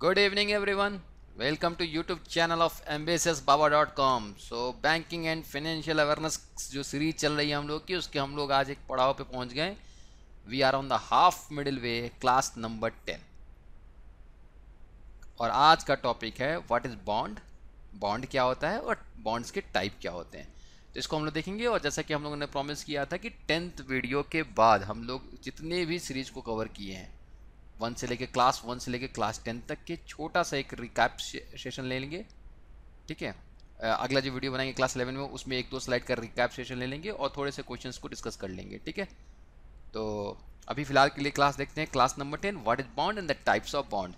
Good evening every one welcome to YouTube channel of Ambition Baba dot com so banking and financial awareness जो series चल रही है हम लोग की उसके हम लोग आज एक पड़ाव पे पहुँच गए we are on the half middle way class number ten और आज का टॉपिक है व्हाट इज़ बॉन्ड बॉन्ड क्या होता है और बॉन्ड्स के टाइप क्या होते हैं तो इसको हम लोग देखेंगे और जैसा कि हम लोगों ने प्रॉमिस किया था कि टेंथ वीडियो के बाद हम लोग जितने भी सीरीज को कवर किए हैं वन से लेके क्लास वन से लेके क्लास टेन तक के छोटा सा एक रिकैप सेशन ले लेंगे ठीक है अगला जो वीडियो बनाएंगे क्लास इलेवन में उसमें एक दो स्लाइड का रिकैप सेशन ले लेंगे और थोड़े से क्वेश्चन को डिस्कस कर लेंगे ठीक है तो अभी फिलहाल के लिए क्लास देखते हैं class number ten what is bond and the types of bond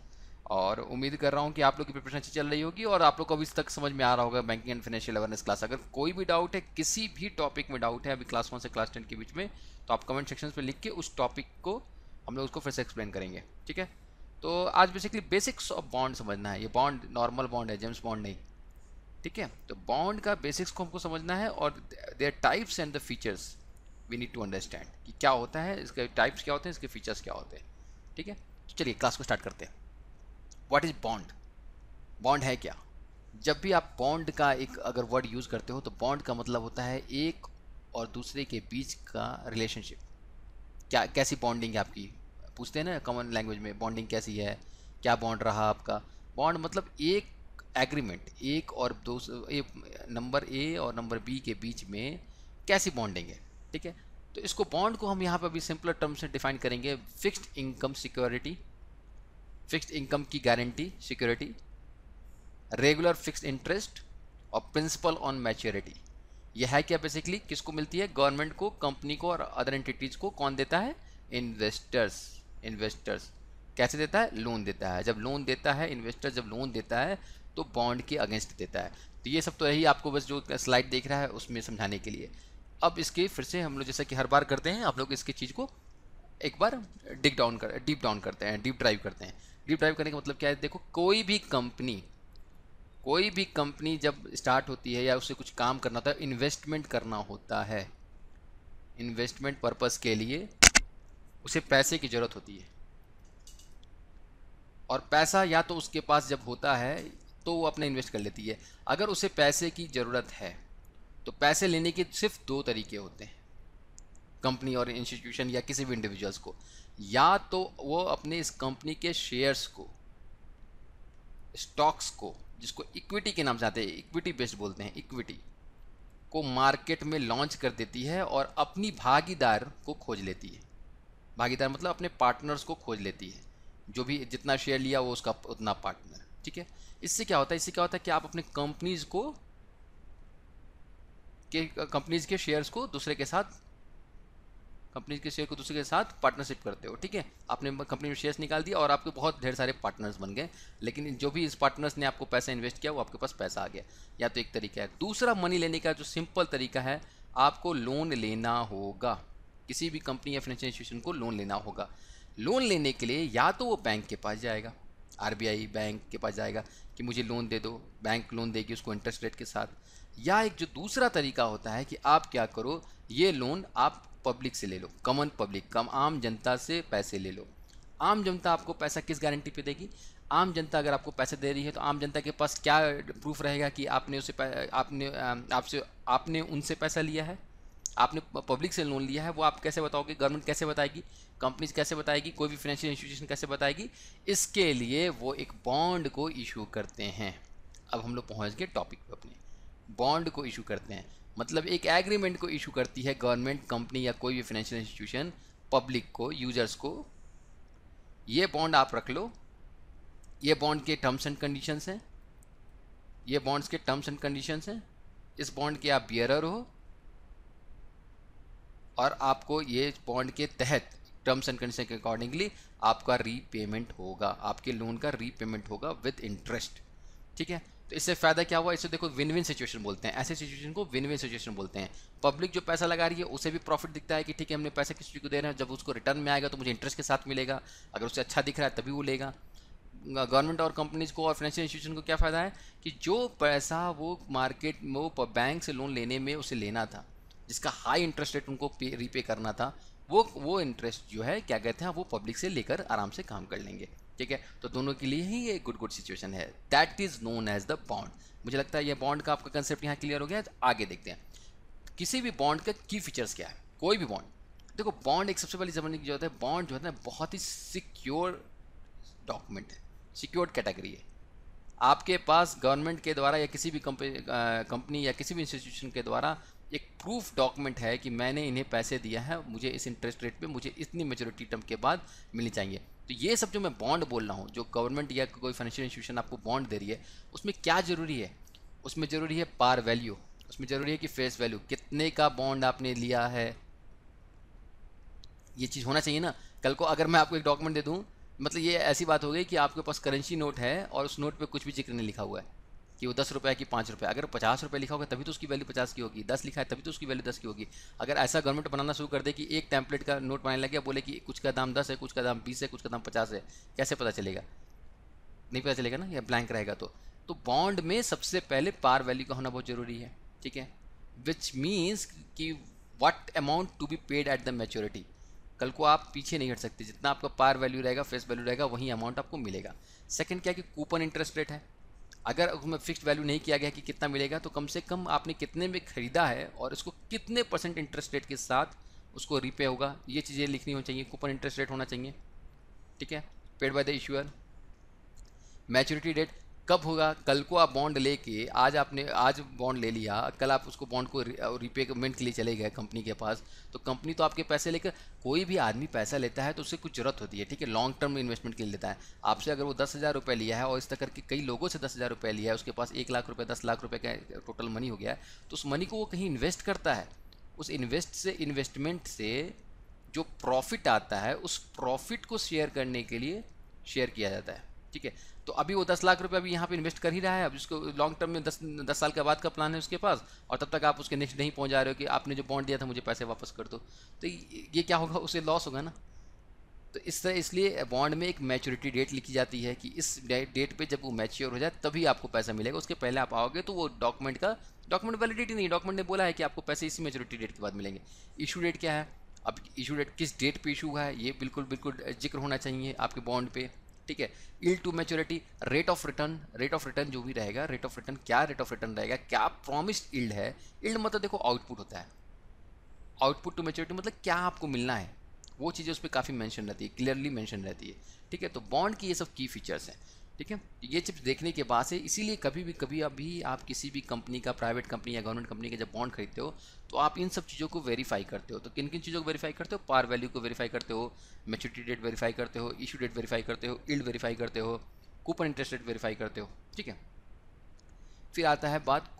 और उम्मीद कर रहा हूँ कि आप लोग की प्रिपरेशन अच्छी चल रही होगी और आप लोग को अभी तक समझ में आ रहा होगा banking and financial awareness class अगर कोई भी डाउट है किसी भी टॉपिक में डाउट है अभी क्लास वन से क्लास टेन के बीच में तो आप कमेंट सेक्शन पर लिख के उस टॉपिक को हम लोग उसको फिर से एक्सप्लेन करेंगे ठीक है तो आज बेसिकली बेसिक्स ऑफ बॉन्ड समझना है ये बॉन्ड नॉर्मल बॉन्ड है जेम्स बॉन्ड नहीं ठीक है तो बॉन्ड का बेसिक्स को हमको समझना है और their types and the features we need to understand कि क्या होता है इसके टाइप्स क्या होते हैं इसके फीचर्स क्या होते हैं ठीक है तो चलिए क्लास को स्टार्ट करते हैं व्हाट इज़ बॉन्ड बॉन्ड है क्या जब भी आप बॉन्ड का एक अगर वर्ड यूज़ करते हो तो बॉन्ड का मतलब होता है एक और दूसरे के बीच का रिलेशनशिप क्या कैसी बॉन्डिंग है आपकी पूछते हैं ना कॉमन लैंग्वेज में बॉन्डिंग कैसी है क्या बॉन्ड रहा आपका बॉन्ड मतलब एक एग्रीमेंट एक और दो नंबर ए और नंबर बी के बीच में कैसी बॉन्डिंग है ठीक है तो इसको बॉन्ड को हम यहाँ पर अभी सिंपलर टर्म से डिफाइन करेंगे fixed income security fixed income की guarantee security regular fixed interest और प्रिंसिपल ऑन मैच्योरिटी यह है क्या बेसिकली किसको मिलती है गवर्नमेंट को कंपनी को और अदर एंटिटीज़ को कौन देता है इन्वेस्टर्स इन्वेस्टर्स कैसे देता है लोन देता है जब लोन देता है इन्वेस्टर जब लोन देता है तो बॉन्ड के अगेंस्ट देता है तो ये सब तो यही आपको बस जो स्लाइड देख रहा है उसमें समझाने के लिए अब इसके फिर से हम लोग जैसा कि हर बार करते हैं आप लोग इसकी चीज़ को एक बार डिग डाउन कर डीप डाउन करते हैं डीप ड्राइव करते हैं डीप ड्राइव करने का मतलब क्या है देखो कोई भी कंपनी कोई भी कंपनी जब स्टार्ट होती है या उसे कुछ काम करना होता है इन्वेस्टमेंट करना होता है इन्वेस्टमेंट पर्पज़ के लिए उसे पैसे की ज़रूरत होती है और पैसा या तो उसके पास जब होता है तो वो अपने इन्वेस्ट कर लेती है अगर उसे पैसे की ज़रूरत है तो पैसे लेने के सिर्फ दो तरीके होते हैं कंपनी और इंस्टीट्यूशन या किसी भी इंडिविजुअल्स को या तो वो अपने इस कंपनी के शेयर्स को स्टॉक्स को जिसको इक्विटी के नाम से आते हैं इक्विटी बेस्ड बोलते हैं इक्विटी को मार्केट में लॉन्च कर देती है और अपनी भागीदार को खोज लेती है भागीदार मतलब अपने पार्टनर्स को खोज लेती है जो भी जितना शेयर लिया वो उसका उतना पार्टनर ठीक है इससे क्या होता है इससे क्या होता है कि आप अपने कंपनीज को के कंपनीज के शेयर्स को दूसरे के साथ कंपनीज के शेयर को दूसरे के साथ पार्टनरशिप करते हो ठीक है आपने कंपनी में शेयर्स निकाल दिया और आपके बहुत ढेर सारे पार्टनर्स बन गए लेकिन जो भी इस पार्टनर्स ने आपको पैसा इन्वेस्ट किया वो आपके पास पैसा आ गया या तो एक तरीका है दूसरा मनी लेने का जो सिंपल तरीका है आपको लोन लेना होगा किसी भी कंपनी या फाइनेंशियल इंस्टीट्यूशन को लोन लेना होगा लोन लेने के लिए या तो वो बैंक के पास जाएगा आरबीआई बैंक के पास जाएगा कि मुझे लोन दे दो बैंक लोन देगी उसको इंटरेस्ट रेट के साथ या एक जो दूसरा तरीका होता है कि आप क्या करो ये लोन आप पब्लिक से ले लो कॉमन पब्लिक कम आम जनता से पैसे ले लो आम जनता आपको पैसा किस गारंटी पे देगी आम जनता अगर आपको पैसे दे रही है तो आम जनता के पास क्या प्रूफ रहेगा कि आपने उसे आपने आपसे आपने उनसे पैसा लिया है आपने पब्लिक से लोन लिया है वो आप कैसे बताओगे गवर्नमेंट कैसे बताएगी कंपनीज कैसे बताएगी कोई भी फाइनेंशियल इंस्टीट्यूशन कैसे बताएगी इसके लिए वो एक बॉन्ड को इशू करते हैं अब हम लोग पहुँच गए टॉपिक पर अपने बॉन्ड को इशू करते हैं मतलब एक एग्रीमेंट को इशू करती है गवर्नमेंट कंपनी या कोई भी फाइनेंशियल इंस्टीट्यूशन पब्लिक को यूजर्स को ये बॉन्ड आप रख लो ये बॉन्ड के टर्म्स एंड कंडीशंस हैं ये बॉन्ड्स के टर्म्स एंड कंडीशंस हैं इस बॉन्ड के आप बियरर हो और आपको ये बॉन्ड के तहत टर्म्स एंड कंडीशन के अकॉर्डिंगली आपका रीपेमेंट होगा आपके लोन का रीपेमेंट होगा विद इंटरेस्ट ठीक है तो इससे फ़ायदा क्या हुआ इसे देखो विन विन सिचुएशन बोलते हैं ऐसे सिचुएशन को विन विन सिचुएशन बोलते हैं पब्लिक जो पैसा लगा रही है उसे भी प्रॉफिट दिखता है कि ठीक है हमने पैसा किसी को दे रहे हैं जब उसको रिटर्न में आएगा तो मुझे इंटरेस्ट के साथ मिलेगा अगर उसे अच्छा दिख रहा है तभी वो लेगा गवर्नमेंट और कंपनीज को और फाइनेंशियल इंस्टीट्यूशन को क्या फ़ायदा है कि जो पैसा वो मार्केट में वो बैंक से लोन लेने में उसे लेना था जिसका हाई इंटरेस्ट रेट उनको पे रीपे करना था वो वो इंटरेस्ट जो है क्या कहते हैं वो पब्लिक से लेकर आराम से काम कर लेंगे ठीक है तो दोनों के लिए ही ये गुड गुड सिचुएशन है that is known as the bond मुझे लगता है ये बॉन्ड का आपका कंसेप्ट यहाँ क्लियर हो गया तो आगे देखते हैं किसी भी बॉन्ड का की फीचर्स क्या है कोई भी बॉन्ड देखो बॉन्ड एक सबसे पहले जमाने की जरूरत है बॉन्ड जो है ना बहुत ही सिक्योर डॉक्यूमेंट है सिक्योर्ड कैटेगरी है आपके पास गवर्नमेंट के द्वारा या किसी भी कंपनी या किसी भी इंस्टीट्यूशन के द्वारा एक प्रूफ डॉक्यूमेंट है कि मैंने इन्हें पैसे दिया है मुझे इस इंटरेस्ट रेट पे मुझे इतनी मेजोरिटी टर्म के बाद मिलनी चाहिए तो ये सब जो मैं बॉन्ड बोल रहा हूँ जो गवर्नमेंट या कोई फाइनेंशियल इंस्टीट्यूशन आपको बॉन्ड दे रही है उसमें क्या ज़रूरी है उसमें ज़रूरी है पार वैल्यू उसमें ज़रूरी है कि फेस वैल्यू कितने का बॉन्ड आपने लिया है ये चीज़ होना चाहिए ना कल को अगर मैं आपको एक डॉक्यूमेंट दे दूँ मतलब ये ऐसी बात हो गई कि आपके पास करेंसी नोट है और उस नोट पर कुछ भी जिक्र नहीं लिखा हुआ है कि वो दस रुपये की पाँच रुपये अगर पचास रुपये लिखा होगा तभी तो उसकी वैल्यू पचास की होगी दस लिखा है तभी तो उसकी वैल्यू दस की होगी अगर ऐसा गवर्नमेंट बनाना शुरू कर दे कि एक टैंपलेट का नोट बनाने लगे बोले कि कुछ का दाम दस है कुछ का दाम बीस है कुछ का दाम पचास है कैसे पता चलेगा नहीं पता चलेगा ना या ब्लैंक रहेगा तो तो बॉन्ड में सबसे पहले पार वैल्यू का होना बहुत ज़रूरी है ठीक है विच मीन्स कि what amount to be paid at the maturity कल को आप पीछे नहीं हट सकते जितना आपका पार वैल्यू रहेगा फेस वैल्यू रहेगा वही अमाउंट आपको मिलेगा सेकंड क्या कि कूपन इंटरेस्ट रेट है अगर उसमें फिक्स वैल्यू नहीं किया गया कि कितना मिलेगा तो कम से कम आपने कितने में ख़रीदा है और इसको कितने परसेंट इंटरेस्ट रेट के साथ उसको रीपे होगा ये चीज़ें लिखनी होनी चाहिए कूपन इंटरेस्ट रेट होना चाहिए ठीक है paid by the issuer maturity date कब होगा कल को आप बॉन्ड लेके आज आपने आज बॉन्ड ले लिया कल आप उसको बॉन्ड को रिपेमेंट के लिए चले गए कंपनी के पास तो कंपनी तो आपके पैसे लेकर कोई भी आदमी पैसा लेता है तो उससे कुछ ज़रूरत होती है ठीक है लॉन्ग टर्म इन्वेस्टमेंट के लिए लेता है आपसे अगर वो दस हज़ार रुपये लिया है और इस तरह करके कई लोगों से दस हज़ार रुपये लिया है उसके पास एक लाख रुपये दस लाख रुपये का टोटल मनी हो गया है तो उस मनी को वो कहीं इन्वेस्ट करता है उस इन्वेस्ट से इन्वेस्टमेंट से जो प्रॉफिट आता है उस प्रॉफिट को शेयर करने के लिए शेयर किया जाता है ठीक है तो अभी वो दस लाख रुपए अभी यहाँ पे इन्वेस्ट कर ही रहा है अब उसको लॉन्ग टर्म में दस दस साल के बाद का प्लान है उसके पास और तब तक आप उसके नेक्स्ट नहीं पहुँचा रहे हो कि आपने जो बॉन्ड दिया था मुझे पैसे वापस कर दो तो ये क्या होगा उसे लॉस होगा ना तो इस तरह इसलिए बॉन्ड में एक मैच्योरिटी डेट लिखी जाती है कि इस डेट पे जब वो मैच्योर हो जाए तभी आपको पैसा मिलेगा उसके पहले आप आओगे तो वो डॉक्यूमेंट का डॉक्यूमेंट वैलिडिटी नहीं डॉक्यूमेंट ने बोला है कि आपको पैसे इसी मैच्योरिटी डेट के बाद मिलेंगे इशू डेट क्या है अब इशू डेट किस डेट पर इशू हुआ है ये बिल्कुल बिल्कुल जिक्र होना चाहिए आपके बॉन्ड पर ठीक है yield to maturity rate of return rate of return जो भी रहेगा रेट ऑफ रिटर्न क्या रेट ऑफ रिटर्न रहेगा क्या प्रॉमिस्ड इल्ड है इल्ड मतलब देखो आउटपुट होता है आउटपुट टू मेच्योरिटी मतलब क्या आपको मिलना है वो चीज़ें उस पर काफ़ी मैंशन रहती है क्लियरली मैंशन रहती है ठीक है तो बॉन्ड की ये सब की फीचर्स हैं ठीक है ये चिप्स देखने के बाद से इसीलिए कभी भी कभी अभी आप किसी भी कंपनी का प्राइवेट कंपनी या गवर्नमेंट कंपनी का जब बॉन्ड खरीदते हो तो आप इन सब चीज़ों को वेरीफाई करते हो तो किन किन चीज़ों को वेरीफाई करते हो पार वैल्यू को वेरीफाई करते हो मेच्योरिटी डेट वेरीफाई करते हो इशू डेट वेरीफाई करते हो इल्ड वेरीफाई करते हो कूपन इंटरेस्ट रेट वेरीफाई करते हो ठीक है फिर आता है बात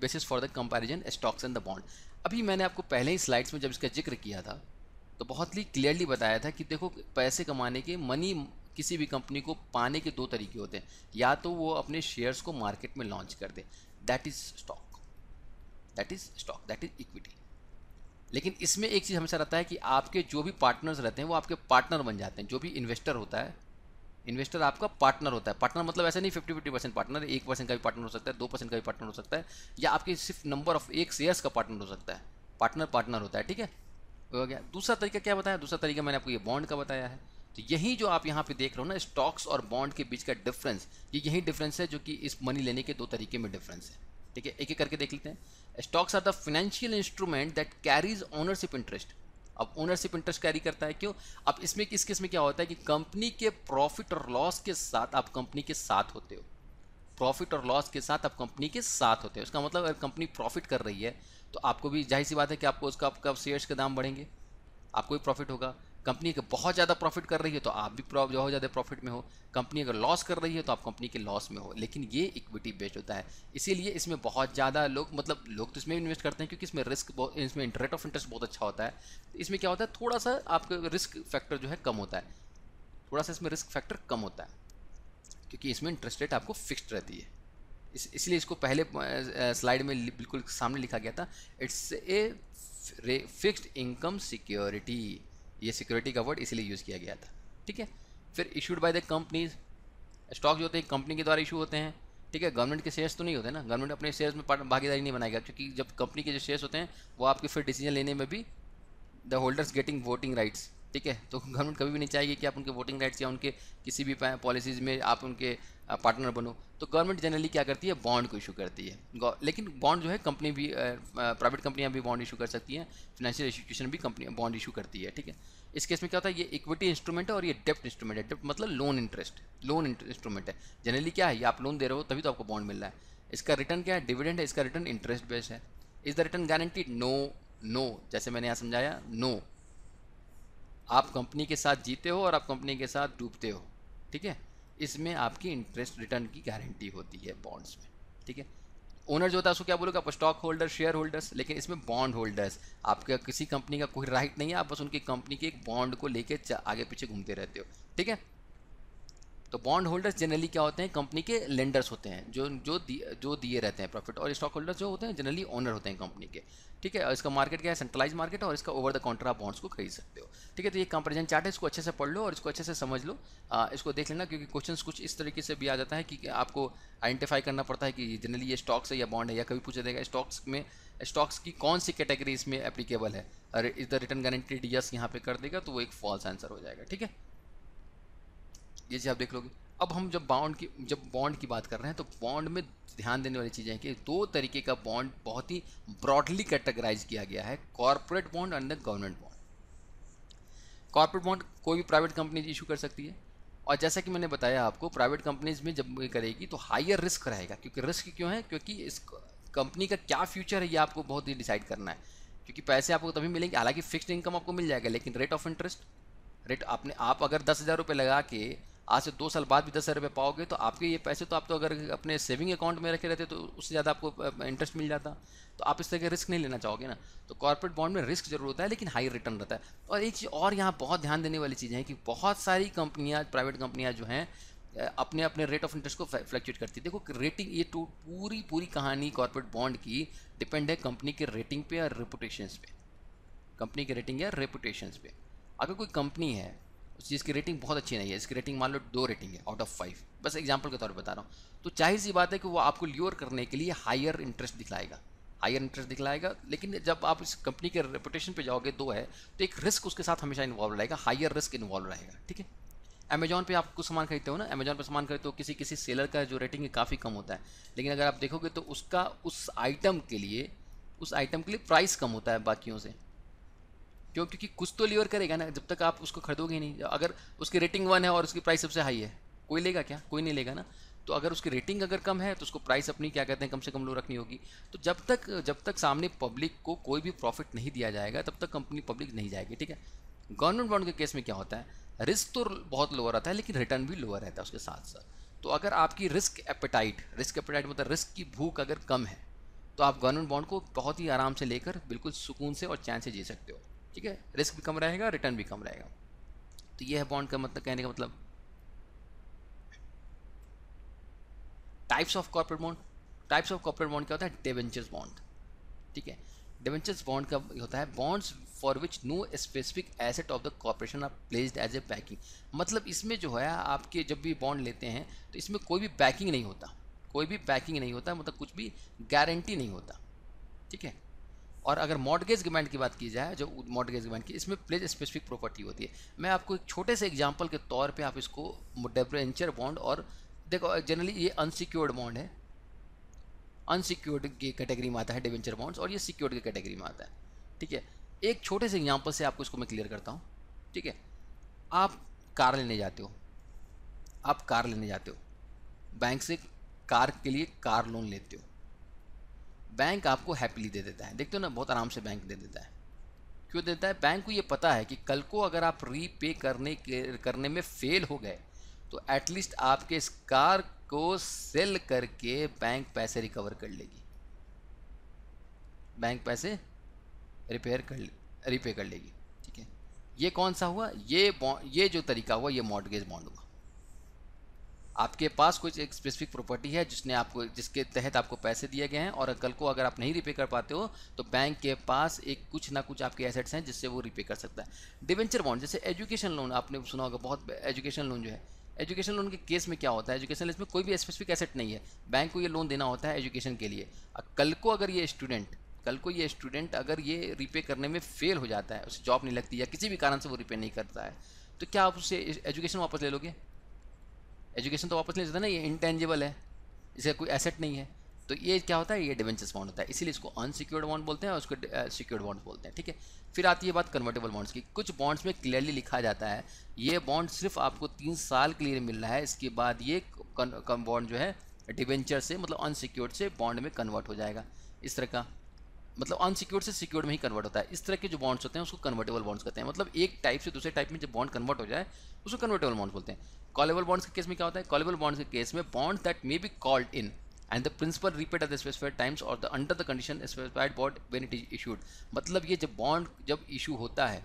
basis for the comparison stocks and the bond अभी मैंने आपको पहले ही स्लाइड्स में जब इसका जिक्र किया था तो बहुत ही क्लियरली बताया था कि देखो पैसे कमाने के मनी किसी भी कंपनी को पाने के दो तरीके होते हैं या तो वो अपने शेयर्स को मार्केट में लॉन्च कर दे that is stock that is stock that is equity लेकिन इसमें एक चीज़ हमेशा रहता है कि आपके जो भी पार्टनर्स रहते हैं वो आपके पार्टनर बन जाते हैं जो भी इन्वेस्टर होता है इन्वेस्टर आपका पार्टनर होता है पार्टनर मतलब ऐसा नहीं फिफ्टी फिफ्टी परसेंट पार्टनर एक परसेंट का भी पार्टनर हो सकता है दो परसेंट का भी पार्टनर हो सकता है या आपके सिर्फ नंबर ऑफ एक शेयर्स का पार्टनर हो सकता है पार्टनर पार्टनर होता है ठीक है हो गया दूसरा तरीका क्या बताया दूसरा तरीका मैंने आपको ये बॉन्ड का बताया है तो यही जो आप यहाँ पे देख रहे हो ना स्टॉक्स और बॉन्ड के बीच का डिफरेंस ये यही डिफरेंस है जो कि इस मनी लेने के दो तरीके में डिफरेंस है ठीक है एक एक करके देख लेते हैं stocks are the financial instrument that carries ownership interest अब ओनरशिप इंटरेस्ट कैरी करता है क्यों अब इसमें किस किस में क्या होता है कि कंपनी के प्रॉफिट और लॉस के साथ आप कंपनी के साथ होते हो प्रॉफिट और लॉस के साथ आप कंपनी के साथ होते हो उसका मतलब अगर कंपनी प्रॉफिट कर रही है तो आपको भी जाहिर सी बात है कि आपको उसका आपका शेयर्स के दाम बढ़ेंगे आपको भी प्रॉफिट होगा कंपनी अगर बहुत ज़्यादा प्रॉफिट कर रही है तो आप भी बहुत ज़्यादा प्रॉफिट में हो कंपनी अगर लॉस कर रही है तो आप कंपनी के लॉस में हो लेकिन ये इक्विटी बेस्ड होता है इसीलिए इसमें बहुत ज़्यादा लोग मतलब लोग तो इसमें इन्वेस्ट करते हैं क्योंकि इसमें रिस्क इसमें रेट ऑफ इंटरेस्ट बहुत अच्छा होता है इसमें क्या होता है थोड़ा सा आपका रिस्क फैक्टर जो है कम होता है थोड़ा सा इसमें रिस्क फैक्टर कम होता है क्योंकि इसमें इंटरेस्ट रेट आपको फिक्स्ड रहती है इस इसलिए इसको पहले स्लाइड में बिल्कुल सामने लिखा गया था it's a fixed income security ये सिक्योरिटी का वर्ड इसलिए यूज़ किया गया था ठीक है फिर issued by the companies stock जो होते हैं कंपनी के द्वारा इशू होते हैं ठीक है गवर्नमेंट के शेयर्स तो नहीं होते ना गवर्नमेंट अपने शेयर्स में भागीदारी नहीं बनाएगा क्योंकि जब कंपनी के जो शेयर्स होते हैं वो आपके फिर डिसीजन लेने में भी the holders getting voting rights ठीक है तो गवर्नमेंट कभी भी नहीं चाहेगी कि आप उनके वोटिंग राइट्स या उनके किसी भी पॉलिसीज़ में आप उनके पार्टनर बनो तो गवर्नमेंट जनरली क्या करती है बॉन्ड को इशू करती है लेकिन बॉन्ड जो है कंपनी भी प्राइवेट कंपनियां भी बॉन्ड इशू कर सकती हैं फाइनेंशियल इंस्टीट्यूशन भी कंपनी बॉन्ड इशू करती है ठीक है इस केस में क्या होता है ये इक्विटी इंस्ट्रूमेंट है और ये डेप्ट इंस्ट्रूमेंट है डेप्ट मतलब लोन इंटरेस्ट लोन इंस्ट्रूमेंट है जनरली क्या है ये आप लोन दे रहे हो तभी तो आपको बॉन्ड मिल रहा है इसका रिटर्न क्या है डिविडेंड है इसका रिटर्न इंटरेस्ट बेस्ड है is the return guaranteed no no जैसे मैंने यहाँ समझाया नो no. आप कंपनी के साथ जीते हो और आप कंपनी के साथ डूबते हो ठीक है इसमें आपकी इंटरेस्ट रिटर्न की गारंटी होती है बॉन्ड्स में ठीक है ओनर जो होता है उसको क्या बोलोगे आप स्टॉक होल्डर शेयर होल्डर्स लेकिन इसमें बॉन्ड होल्डर्स आपका किसी कंपनी का कोई राइट नहीं है आप बस उनकी कंपनी के एक बॉन्ड को लेकर आगे पीछे घूमते रहते हो ठीक है तो बॉन्ड होल्डर्स जनरली क्या होते हैं कंपनी के लेंडर्स होते हैं जो जो दिए जो दिए रहते हैं प्रॉफिट और स्टॉक होल्डर्स जो होते हैं जनरली ओनर होते हैं कंपनी के ठीक है और इसका मार्केट क्या है सेंट्रलाइज मार्केट और इसका ओवर द काउंटर आप बॉन्ड्स को खरीद सकते हो ठीक है तो ये कंपेरिजन चार्ट है इसको अच्छे से पढ़ लो और इसको अच्छे से समझ लो आ, इसको देख लेना क्योंकि क्वेश्चन कुछ इस तरीके से भी आ जाता है कि आपको आइडेंटिफाई करना पड़ता है कि जनरली ये स्टॉक्स है या बॉन्ड है या कभी पूछा जाएगा स्टॉक्स में स्टॉक्स की कौन सी कैटेगरी इसमें एप्लीकेबल है अरे is the return guaranteed yes यहाँ पे कर देगा तो वो एक फॉल्स आंसर हो जाएगा ठीक है ये चीज़ आप देख लोगे अब हम जब बाउंड की जब बॉन्ड की बात कर रहे हैं तो बॉन्ड में ध्यान देने वाली चीज़ें हैं कि दो तरीके का बॉन्ड बहुत ही ब्रॉडली कैटेगराइज किया गया है corporate bond under government bond corporate bond कोई भी प्राइवेट कंपनी इशू कर सकती है और जैसा कि मैंने बताया आपको प्राइवेट कंपनीज में जब ये करेगी तो हाइयर रिस्क रहेगा क्योंकि रिस्क क्यों है क्योंकि इस कंपनी का क्या फ्यूचर है ये आपको बहुत ही डिसाइड करना है क्योंकि पैसे आपको तभी मिलेंगे हालांकि फिक्स्ड इनकम आपको मिल जाएगा लेकिन रेट ऑफ इंटरेस्ट रेट आपने आप अगर दस हज़ार रुपये लगा के आज से दो साल बाद भी दस हज़ार रुपये पाओगे तो आपके ये पैसे तो आप तो अगर अपने सेविंग अकाउंट में रखे रहते तो उससे ज़्यादा आपको इंटरेस्ट मिल जाता तो आप इस तरह के रिस्क नहीं लेना चाहोगे ना तो कॉर्पोरेट बॉन्ड में रिस्क जरूर होता है लेकिन हाई रिटर्न रहता है और एक चीज़ और यहाँ बहुत ध्यान देने वाली चीज़ है कि बहुत सारी कंपनियाँ प्राइवेट कंपनियाँ जो हैं अपने अपने रेट ऑफ इंटरेस्ट को फ्लक्चुएट करती है देखो रेटिंग ये टू पूरी पूरी कहानी कॉर्पोरेट बॉन्ड की डिपेंड है कंपनी के रेटिंग पे या रेपुटेशंस पे कंपनी के रेटिंग या रेपुटेशंस पे अगर कोई कंपनी है उस चीज़ की रेटिंग बहुत अच्छी नहीं है इसकी रेटिंग मान लो दो रेटिंग है आउट ऑफ फाइव बस एग्जाम्पल के तौर पर बता रहा हूँ तो चाहे सी बात है कि वो आपको ल्योर करने के लिए हायर इंटरेस्ट दिखलाएगा हायर इंटरेस्ट दिखलाएगा लेकिन जब आप इस कंपनी के रेपुटेशन पे जाओगे दो है तो एक रिस्क उसके साथ हमेशा इन्वॉल्व रहेगा हायर रिस्क इन्वॉल्व रहेगा ठीक है अमेजॉन पे आप कुछ सामान खरीदते हो ना अमेजॉन पे सामान खरीदते हो किसी किसी सेलर का जो रेटिंग है काफ़ी कम होता है लेकिन अगर आप देखोगे तो उसका उस आइटम के लिए उस आइटम के लिए प्राइस कम होता है बाकियों से क्यों क्योंकि कुछ तो लीवर करेगा ना जब तक आप उसको खरीदोगे नहीं अगर उसकी रेटिंग वन है और उसकी प्राइस सबसे हाई है कोई लेगा क्या कोई नहीं लेगा ना तो अगर उसकी रेटिंग अगर कम है तो उसको प्राइस अपनी क्या कहते हैं कम से कम लो रखनी होगी तो जब तक जब तक सामने पब्लिक को कोई भी प्रॉफिट नहीं दिया जाएगा तब तक कंपनी पब्लिक नहीं जाएगी ठीक है गवर्नमेंट बॉन्ड के केस में क्या होता है रिस्क तो बहुत लोअर रहता है लेकिन रिटर्न भी लोअर रहता है उसके साथ साथ तो अगर आपकी रिस्क एपेटाइट रिस्क एपेटाइट मतलब रिस्क की भूख अगर कम है तो आप गवर्नमेंट बॉन्ड को बहुत ही आराम से लेकर बिल्कुल सुकून से और चैन से जी सकते हो ठीक है रिस्क भी कम रहेगा रिटर्न भी कम रहेगा तो ये है बॉन्ड का मतलब कहने का मतलब types of corporate bond types of corporate bond क्या होता है डेवेंचर्स बॉन्ड ठीक है डिवेंचर्स बॉन्ड का होता है bonds for which no specific asset of the corporation are placed as a backing मतलब इसमें जो है आपके जब भी बॉन्ड लेते हैं तो इसमें कोई भी बैकिंग नहीं होता कोई भी बैकिंग नहीं होता मतलब कुछ भी गारंटी नहीं होता ठीक है और अगर मॉडगेज डिमांड की बात की जाए जो मॉडगेज डिमांड की इसमें प्लेज स्पेसिफिक प्रॉपर्टी होती है मैं आपको एक छोटे से एग्जाम्पल के तौर पर आप इसको डेवरेंचर बॉन्ड और देखो जनरली ये अनसिक्योर्ड बॉन्ड है अनसिक्योर्ड की कैटेगरी में आता है डिवेंचर बॉन्ड्स और ये सिक्योर्ड की कैटेगरी में आता है ठीक है एक छोटे से एग्जाम्पल से आपको इसको मैं क्लियर करता हूँ ठीक है आप कार लेने जाते हो आप कार लेने जाते हो बैंक से कार के लिए कार लोन लेते हो बैंक आपको हैप्पीली दे देता है देखते हो ना बहुत आराम से बैंक दे देता है क्यों देता है बैंक को ये पता है कि कल को अगर आप रीपे करने के करने में फेल हो गए तो एटलीस्ट आपके इस कार को सेल करके बैंक पैसे रिकवर कर लेगी बैंक पैसे रिपेयर कर रिपे कर लेगी ठीक है ये कौन सा हुआ ये ये जो तरीका हुआ ये मॉडगेज बॉन्ड हुआ आपके पास कुछ एक स्पेसिफिक प्रॉपर्टी है जिसने आपको जिसके तहत आपको पैसे दिए गए हैं और कल को अगर आप नहीं रिपे कर पाते हो तो बैंक के पास एक कुछ ना कुछ आपके एसेट्स हैं जिससे वो रिपे कर सकता है डिवेंचर बॉन्ड जैसे एजुकेशन लोन आपने सुना होगा बहुत एजुकेशन लोन जो है एजुकेशन लोन के केस में क्या होता है एजुकेशन इसमें कोई भी स्पेसिफिक एसेट नहीं है बैंक को ये लोन देना होता है एजुकेशन के लिए कल को अगर ये स्टूडेंट कल को ये स्टूडेंट अगर ये रिपे करने में फेल हो जाता है उसे जॉब नहीं लगती या किसी भी कारण से वो रिपे नहीं करता है तो क्या आप उसे एजुकेशन वापस ले लोगे एजुकेशन तो वापस नहीं देता ना ये इंटेंजिबल है इसका कोई एसेट नहीं है तो ये क्या होता है ये डिवेंचर्स बॉन्ड होता है इसीलिए इसको अनसिक्योर्ड बॉन्ड बोलते हैं और उसको सिक्योर्ड uh, बॉन्ड बोलते हैं ठीक है फिर आती है बात कन्वर्टेबल बॉन्ड्स की कुछ बॉन्ड्स में क्लियरली लिखा जाता है ये बॉन्ड सिर्फ आपको तीन साल के लिए मिल रहा है इसके बाद ये बॉन्ड जो है डिवेंचर से मतलब अनसिक्योर्ड से बॉन्ड में कन्वर्ट हो जाएगा इस तरह का मतलब अनसिक्योर्ड से सिक्योर्ड में ही कन्वर्ट होता है इस तरह के जो बॉन्ड्स होते हैं उसको कन्वर्टेबल बॉन्ड्स कहते हैं मतलब एक टाइप से दूसरे टाइप में जब बॉन्ड कन्वर्ट हो जाए उसको कन्वर्टेबल बॉन्ड्स बोलते हैं कॉलेबल बॉन्ड्स के केस में क्या होता है कॉलेबल बॉन्ड्स के केस में bond that may be called in and the principal repaid at the specified times और the under the condition specified bond when it is issued मतलब ये जब बॉन्ड जब इशू होता है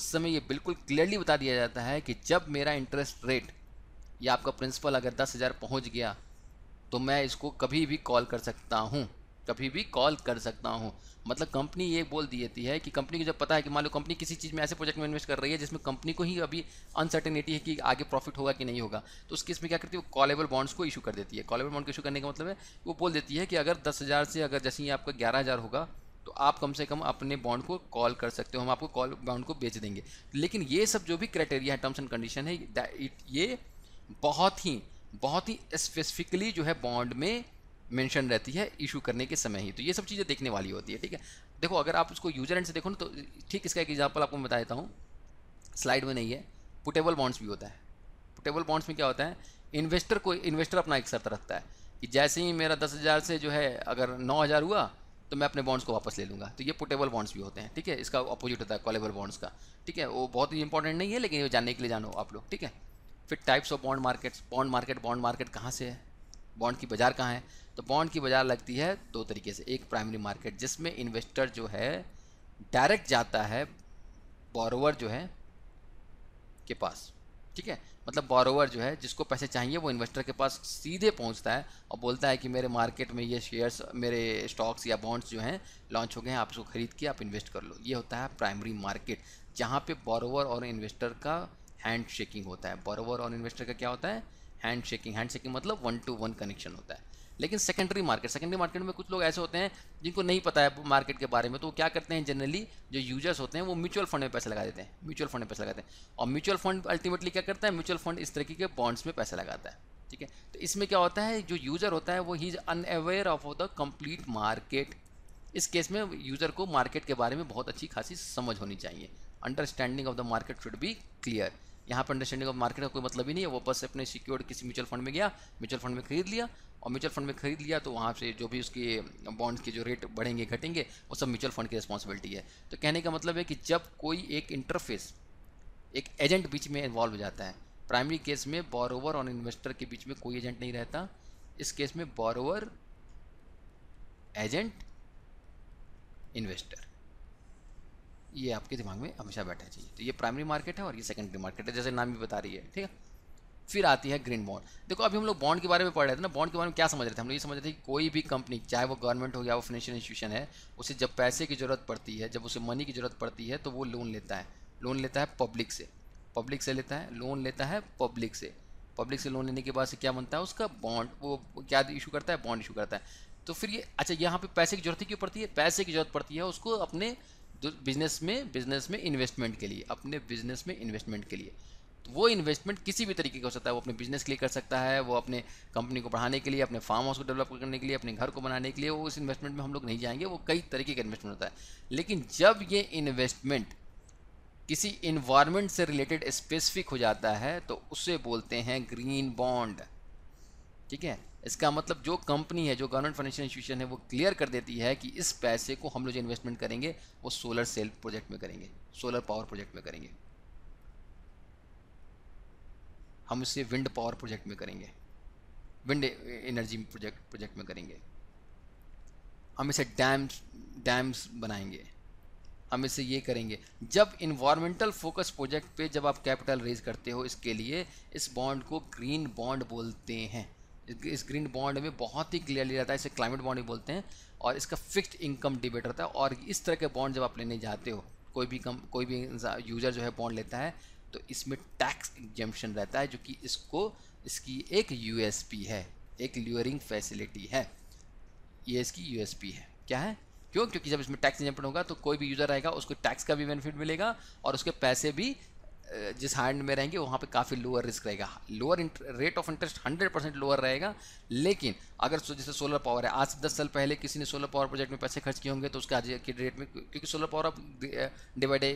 उस समय ये बिल्कुल क्लियरली बता दिया जाता है कि जब मेरा इंटरेस्ट रेट या आपका प्रिंसिपल अगर दस हज़ार पहुँच गया तो मैं इसको कभी भी कॉल कर सकता हूँ कभी भी कॉल कर सकता हूँ मतलब कंपनी ये बोल दी देती है कि कंपनी को जब पता है कि मान लो कंपनी किसी चीज़ में ऐसे प्रोजेक्ट में इन्वेस्ट कर रही है जिसमें कंपनी को ही अभी अनसर्टेनिटी है कि आगे प्रॉफिट होगा कि नहीं होगा तो उस केस में क्या करती है वो कॉलेबल बॉन्ड्स को इशू कर देती है कॉलेबल बॉन्ड को इशू करने का मतलब है वो बोल देती है कि अगर दस हज़ार से अगर जैसे ही आपका ग्यारह हज़ार होगा तो आप कम से कम अपने बॉन्ड को कॉल कर सकते हो हम आपको कॉल बॉन्ड को बेच देंगे लेकिन ये सब जो भी क्राइटेरिया है टर्म्स एंड कंडीशन है ये बहुत ही बहुत ही स्पेसिफिकली जो है बॉन्ड में मेंशन रहती है इशू करने के समय ही तो ये सब चीज़ें देखने वाली होती है ठीक है देखो अगर आप उसको यूजर एंड से देखो ना तो ठीक इसका एक एग्जाम्पल आपको बता देता हूँ स्लाइड में नहीं है पुटेबल बॉन्ड्स भी होता है पुटेबल बॉन्ड्स में क्या होता है इन्वेस्टर को इन्वेस्टर अपना एक शर्त रखता है कि जैसे ही मेरा दस हज़ार से जो है अगर नौ हज़ार हुआ तो मैं अपने बॉन्ड्स को वापस ले लूँगा तो ये पुटेबल बॉन्ड्स भी होते हैं ठीक है इसका अपोजिट होता है कॉलेबल बॉन्ड्स का ठीक है वो बहुत ही इंपॉर्टेंट नहीं है लेकिन ये जानने के लिए जानो आप लोग ठीक है फिर types of bond markets bond market bond market कहाँ से है बॉन्ड की बाज़ार कहाँ है तो बॉन्ड की बाज़ार लगती है दो तरीके से एक प्राइमरी मार्केट जिसमें इन्वेस्टर जो है डायरेक्ट जाता है बोरोवर जो है के पास ठीक है मतलब बोरोवर जो है जिसको पैसे चाहिए वो इन्वेस्टर के पास सीधे पहुंचता है और बोलता है कि मेरे मार्केट में ये शेयर्स मेरे स्टॉक्स या बॉन्ड्स जो हैं लॉन्च हो गए हैं आप इसको ख़रीद के आप इन्वेस्ट कर लो ये होता है प्राइमरी मार्केट जहाँ पे बोरोवर और इन्वेस्टर का हैंड शेकिंग होता है बोरोवर और इन्वेस्टर का क्या होता है हैंड शेकिंग हैंड शेकिंग मतलब वन टू वन कनेक्शन होता है लेकिन सेकेंडरी मार्केट सेकेंडरी मार्केट में कुछ लोग ऐसे होते हैं जिनको नहीं पता है मार्केट के बारे में तो वो क्या करते हैं जनरली जो यूजर्स होते हैं वो म्यूचुअल फंड में पैसे लगा देते हैं म्यूचुअल फंड में पैसे लगाते हैं और म्यूचुअल फंड अल्टीमेटली क्या करता है म्यूचुअल फंड इस तरीके के बॉन्ड्स में पैसा लगाता है ठीक है तो इसमें क्या होता है जो यूज़र होता है वो ही is unaware of the complete market इस केस में यूज़र को मार्केट के बारे में बहुत अच्छी खासी समझ होनी चाहिए understanding of the market should be clear यहाँ पर अंडरस्टैंडिंग ऑफ मार्केट का कोई मतलब ही नहीं है वो बस अपने सिक्योर्ड किसी म्यूचुअल फंड में गया म्यूचुअल फंड में खरीद लिया और म्यूचुअल फंड में खरीद लिया तो वहाँ से जो भी उसके बॉन्ड्स के जो रेट बढ़ेंगे घटेंगे वो सब म्यूचुअल फंड की रिस्पॉन्सिबिलिटी है तो कहने का मतलब है कि जब कोई एक इंटरफेस एक एजेंट बीच में इन्वॉल्व हो जाता है प्राइमरी केस में बॉरोवर और इन्वेस्टर के बीच में कोई एजेंट नहीं रहता इस केस में बॉरोवर एजेंट इन्वेस्टर ये आपके दिमाग में हमेशा बैठना चाहिए तो ये प्राइमरी मार्केट है और ये सेकेंडरी मार्केट है जैसे नाम भी बता रही है ठीक है फिर आती है ग्रीन बॉन्ड देखो अभी हम लोग बॉन्ड के बारे में पढ़ रहे थे ना बॉन्ड के बारे में क्या समझ रहे थे हम लोग ये समझ रहे थे कि कोई भी कंपनी चाहे वो गवर्नमेंट हो गया वो फाइनेंशियल इंस्टीट्यूशन है उसे जब पैसे की ज़रूरत पड़ती है जब उसे मनी की ज़रूरत पड़ती है तो वो लोन लेता है लोन लेता है पब्लिक से पब्लिक से लेता है लोन लेता है पब्लिक से पब्लिक से लोन लेने के बाद से क्या बनता है उसका बॉन्ड वो क्या इशू करता है बॉन्ड इशू करता है तो फिर ये अच्छा यहाँ पे पैसे की जरूरत क्यों पड़ती है पैसे की जरूरत पड़ती है उसको अपने बिजनेस में बिजनेस में इन्वेस्टमेंट के लिए अपने बिजनेस में इन्वेस्टमेंट के लिए तो वो इन्वेस्टमेंट किसी भी तरीके का हो सकता है वो अपने बिजनेस के लिए कर सकता है वो अपने कंपनी को बढ़ाने के लिए अपने फार्म हाउस को डेवलप करने के लिए अपने घर को बनाने के लिए वो उस इन्वेस्टमेंट में हम लोग नहीं जाएंगे वो कई तरीके का इन्वेस्टमेंट होता है लेकिन जब ये इन्वेस्टमेंट किसी इन्वायरमेंट से रिलेटेड स्पेसिफिक हो जाता है तो उसे बोलते हैं ग्रीन बॉन्ड ठीक है इसका मतलब जो कंपनी है जो गवर्नमेंट फाइनेंशियल इंस्टीट्यूशन है वो क्लियर कर देती है कि इस पैसे को हम लोग जो इन्वेस्टमेंट करेंगे वो सोलर सेल प्रोजेक्ट में करेंगे सोलर पावर प्रोजेक्ट में करेंगे हम इसे विंड पावर प्रोजेक्ट में करेंगे विंड एनर्जी प्रोजेक्ट प्रोजेक्ट में करेंगे हम इसे डैम्स डैम्स बनाएंगे हम इसे ये करेंगे जब इन्वायरमेंटल फोकस प्रोजेक्ट पे जब आप कैपिटल रेज करते हो इसके लिए इस बॉन्ड को ग्रीन बॉन्ड बोलते हैं इस ग्रीन बॉन्ड में बहुत ही क्लियरली रहता है इसे क्लाइमेट बॉन्ड भी बोलते हैं और इसका फिक्स्ड इनकम डिबेट रहता है और इस तरह के बॉन्ड जब आप लेने जाते हो कोई भी कम कोई भी यूज़र जो है बॉन्ड लेता है तो इसमें टैक्स एग्जम्पन रहता है जो कि इसको इसकी एक यू है एक ल्यूरिंग फैसिलिटी है ये इसकी यू है क्या है क्यों क्योंकि जब इसमें टैक्स एग्जम्पन होगा तो कोई भी यूज़र आएगा उसको टैक्स का भी बेनिफिट मिलेगा और उसके पैसे भी जिस हैंड में रहेंगे वहाँ पे काफ़ी लोअर रिस्क रहेगा lower rate of interest 100 percent lower रहेगा लेकिन अगर जैसे सोलर पावर है आज से दस साल पहले किसी ने सोलर पावर प्रोजेक्ट में पैसे खर्च किए होंगे तो उसके आज के रेट में क्योंकि सोलर पावर अब डे बाई डे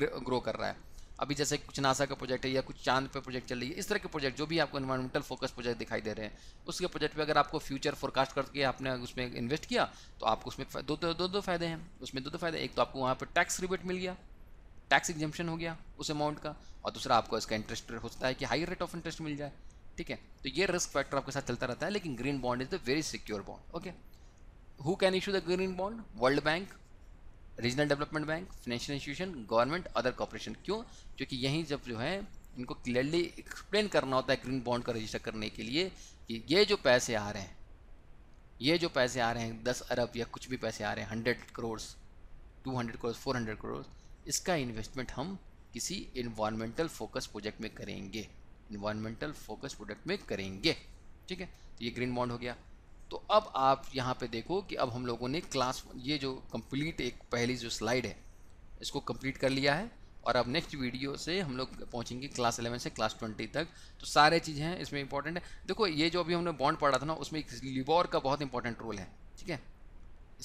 ग्रो कर रहा है अभी जैसे कुछ नासा का प्रोजेक्ट है या कुछ चांद पे प्रोजेक्ट चल रही है इस तरह के प्रोजेक्ट जो भी आपको इन्वायरमेंटल फोकस प्रोजेक्ट दिखाई दे रहे हैं उसके प्रोजेक्ट पे अगर आपको फ्यूचर फोरकास्ट करके आपने उसमें इन्वेस्ट किया तो आपको उसमें दो दो दो, दो फायदे हैं उसमें दो दो फायदे एक तो आपको वहाँ पर टैक्स रिबेट मिल गया टैक्स एग्जम्पन हो गया उस अमाउंट का और दूसरा आपको इसका इंटरेस्ट हो सकता है कि हाई रेट ऑफ इंटरेस्ट मिल जाए ठीक है तो ये रिस्क फैक्टर आपके साथ चलता रहता है लेकिन green bond is the very secure bond okay who can issue the green bond World Bank regional development bank financial institution government other corporation क्यों क्योंकि यहीं जब जो है इनको क्लियरली एक्सप्लेन करना होता है ग्रीन बॉन्ड का रजिस्टर करने के लिए कि ये जो पैसे आ रहे हैं ये जो पैसे आ रहे हैं दस अरब या कुछ भी पैसे आ रहे हैं hundred crore two hundred crore four hundred crore इसका इन्वेस्टमेंट हम किसी इन्वायरमेंटल फोकस प्रोजेक्ट में करेंगे इन्वायरमेंटल फोकस प्रोजेक्ट में करेंगे ठीक है तो ये ग्रीन बॉन्ड हो गया तो अब आप यहाँ पे देखो कि अब हम लोगों ने क्लास ये जो कंप्लीट एक पहली जो स्लाइड है इसको कंप्लीट कर लिया है और अब नेक्स्ट वीडियो से हम लोग पहुँचेंगे क्लास एलेवन से क्लास ट्वेंटी तक तो सारे चीज़ें हैं इसमें इंपॉर्टेंट है देखो ये जो अभी हमने बॉन्ड पढ़ा था ना उसमें लिबॉर का बहुत इंपॉर्टेंट रोल है ठीक है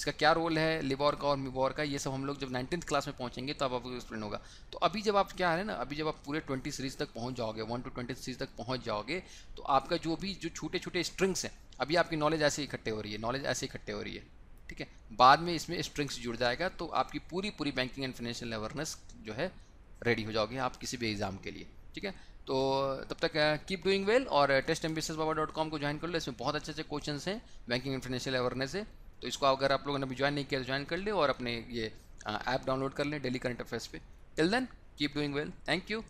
इसका क्या रोल है लिबॉर का और मिबॉर का ये सब हम लोग जब नाइनटीन क्लास में पहुंचेंगे तो आपको एक्सप्लेन होगा तो अभी जब आप क्या है ना अभी जब आप पूरे ट्वेंटी सीरीज तक पहुंच जाओगे वन टू ट्वेंटी सीरीज तक पहुंच जाओगे तो आपका जो भी जो छोटे छोटे स्ट्रिंग्स हैं अभी आपकी नॉलेज ऐसे इकट्ठे हो रही है नॉलेज ऐसे इकट्ठे हो रही है ठीक है बाद में इसमें स्ट्रिंग्स जुड़ जाएगा तो आपकी पूरी पूरी बैंकिंग एंड फाइनेंशियल अवेयरनेस जो है रेडी हो जाओगे आप किसी भी एग्ज़ाम के लिए ठीक है तो तब तक कीप डूइंग वेल और टेस्ट एम्बिस बाबा डॉट कॉम को ज्वाइन कर लो इसमें बहुत अच्छे अच्छे क्वेश्चन हैं बैंकिंग एंड फाइनेंशियल अवेयरनेस है तो इसको अगर आप लोगों ने अभी ज्वाइन नहीं किया तो ज्वाइन कर ले और अपने ये ऐप डाउनलोड कर लें डेली करंट अफेयर्स पे till then keep doing well thank you